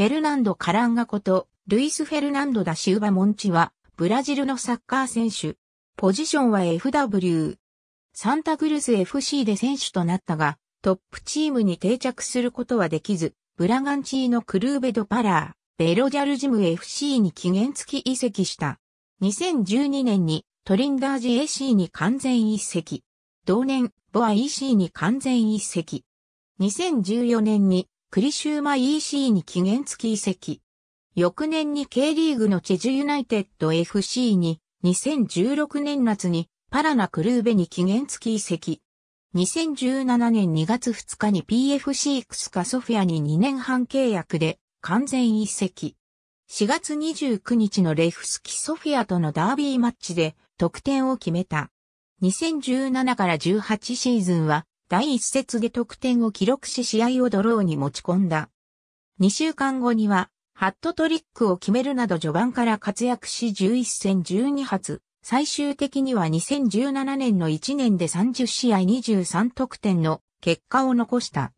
フェルナンド・カランガこと、ルイス・フェルナンド・ダ・シウバ・モンチは、ブラジルのサッカー選手。ポジションは FW。サンタグルス FC で選手となったが、トップチームに定着することはできず、ブラガンチーのクルーベド・パラー、ベロジャルジム FC に期限付き移籍した。2012年にトリンダージ AC に完全移籍。同年、ボア EC に完全移籍。2014年にクリシューマ EC に期限付き移籍。翌年に K リーグのチェジュユナイテッド FC に2016年夏にパラナクルーベに期限付き移籍。2017年2月2日に PFC クスカソフィアに2年半契約で完全移籍。4月29日のレフスキソフィアとのダービーマッチで得点を決めた。2017から18シーズンは第一節で得点を記録し試合をドローに持ち込んだ。2週間後には、ハットトリックを決めるなど序盤から活躍し11戦12発、最終的には2017年の1年で30試合23得点の結果を残した。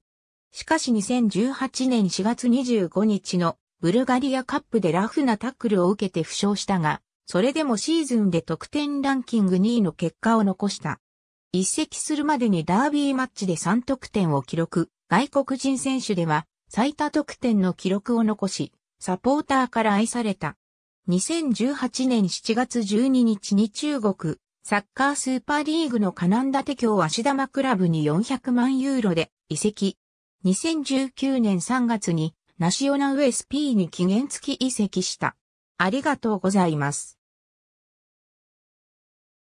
しかし2018年4月25日のブルガリアカップでラフなタックルを受けて負傷したが、それでもシーズンで得点ランキング2位の結果を残した。一席するまでにダービーマッチで3得点を記録、外国人選手では最多得点の記録を残し、サポーターから愛された。2018年7月12日に中国、サッカースーパーリーグのカナンダテ京足玉クラブに400万ユーロで移籍。2019年3月にナシオナウエスピーに期限付き移籍した。ありがとうございます。